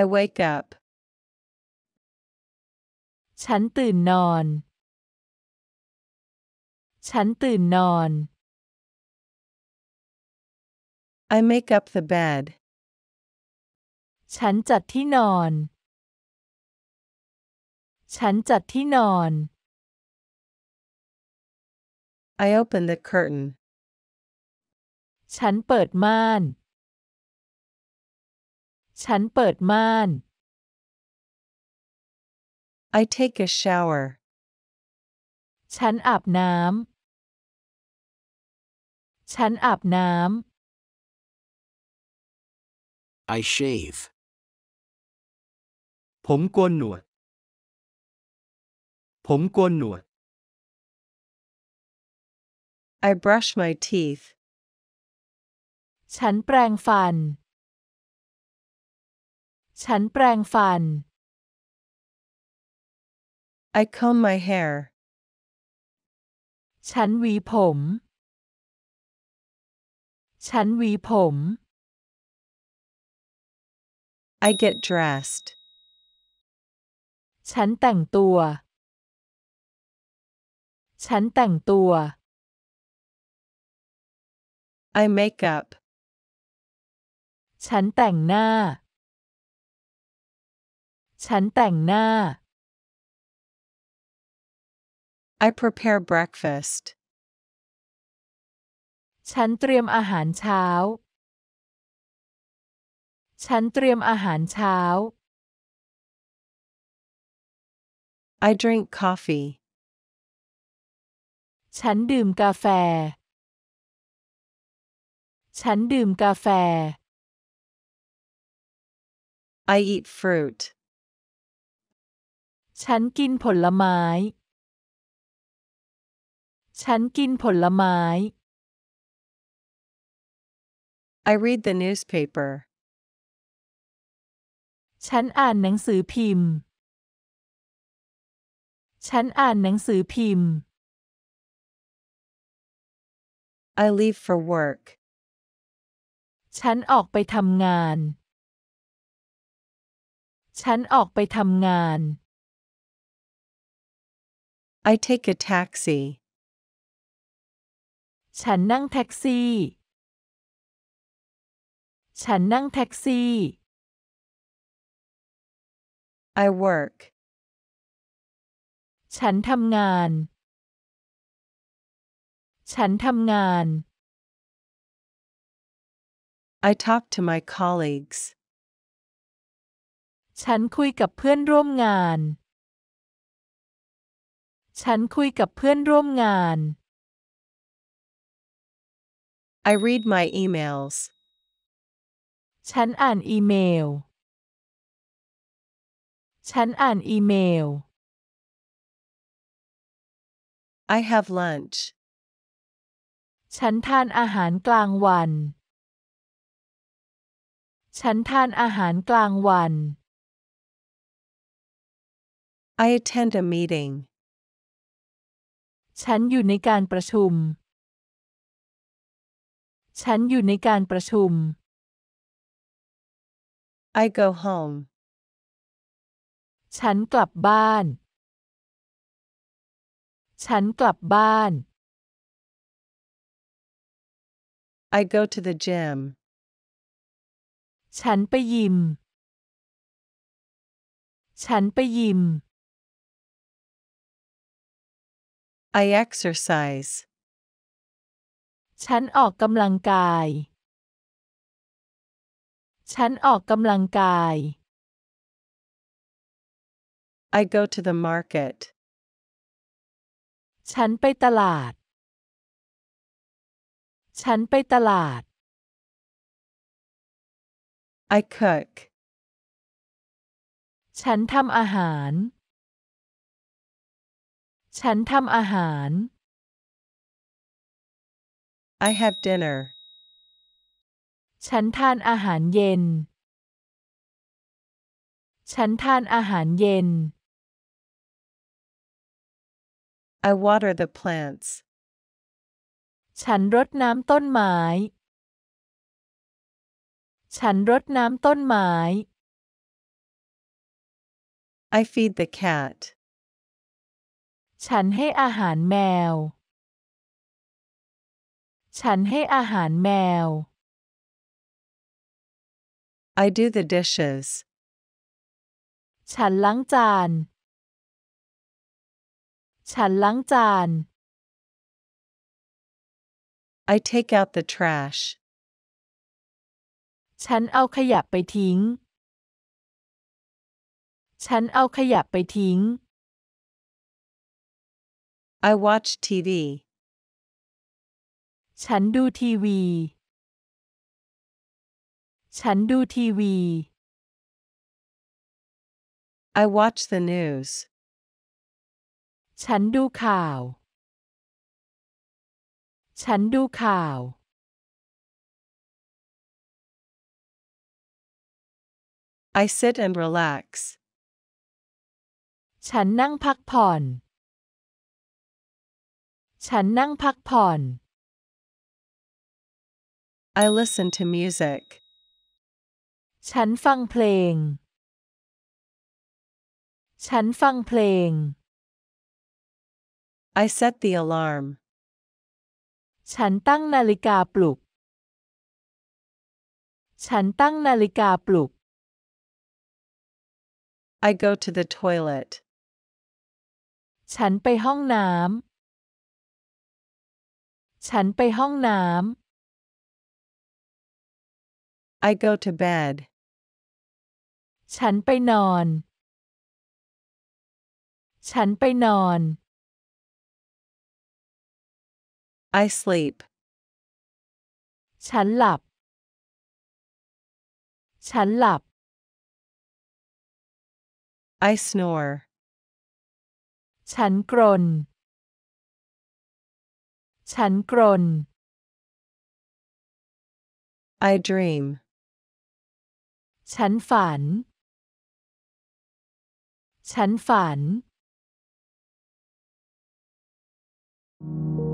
I wake up ฉันตื่นนอน ฉันตื่นนอน I make up the bed ฉันจัดที่นอน ฉันจัดที่นอน I open the curtain ฉันเปิดม่านฉันเปิดม่าน I take a shower ฉันอาบน้ำฉันอาบน้ำ I shave ผมโกนหนวด ผมโกนหนวด I brush my teeth ฉันแปรงฟันฉันแปรงฟัน I comb my hair ฉันหวีผม ฉันหวีผม I get dressed ฉันแต่งตัว ฉันแต่งตัว I make up ฉันแต่งหน้าฉันแต่งหน้า I prepare breakfast ฉันเตรียมอาหารเช้า ฉันเตรียมอาหารเช้า I drink coffee ฉันดื่มกาแฟ ฉันดื่มกาแฟ I eat fruit ฉันกินผลไม้ ฉันกินผลไม้ I read the newspaper. ฉันอ่านหนังสือพิมพ์ ฉันอ่านหนังสือพิมพ์ I leave for work. ฉันออกไปทำงาน ฉันออกไปทำงาน I take a taxi ฉันนั่งแท็กซี่ ฉันนั่งแท็กซี่ I work ฉันทำงาน ฉันทำงาน I talk to my colleagues ฉันคุยกับเพื่อนร่วมงานฉันคุยกับเพื่อนร่วมงาน I read my emails ฉันอ่านอีเมลฉันอ่านอีเมล I have lunch ฉันทานอาหารกลางวัน ฉันทานอาหารกลางวัน I attend a meeting ฉันอยู่ในการประชุม ฉันอยู่ในการประชุม I go home ฉันกลับบ้าน ฉันกลับบ้าน I go to the gym ฉันไปยิม ฉันไปยิม I exercise ฉันออกกำลังกาย ฉันออกกำลังกาย I go to the market ฉันไปตลาด ฉันไปตลาด I cook ฉันทำอาหารฉันทำอาหาร I have dinner ฉันทานอาหารเย็น ฉันทานอาหารเย็น I water the plants ฉันรดน้ำต้นไม้ ฉันรดน้ำต้นไม้ I feed the cat ฉันให้อาหารแมว ฉันให้อาหารแมว I do the dishes. ฉันล้างจาน ฉันล้างจาน I take out the trash. ฉันเอาขยะไปทิ้ง ฉันเอาขยะไปทิ้ง I watch TV. ฉันดูทีวี I watch the news. ฉันดูข่าว I sit and relax. ฉันนั่งพักผ่อนฉันนั่งพักผ่อน I listen to music ฉันฟังเพลง ฉันฟังเพลง I set the alarm ฉันตั้งนาฬิกาปลุก ฉันตั้งนาฬิกาปลุก I go to the toilet ฉันไปห้องน้ำฉันไปห้องน้ำ I go to bed ฉันไปนอน ฉันไปนอน I sleep ฉันหลับ ฉันหลับ I snore ฉันกรนฉันกรน I dream ฉันฝัน ฉันฝัน thank you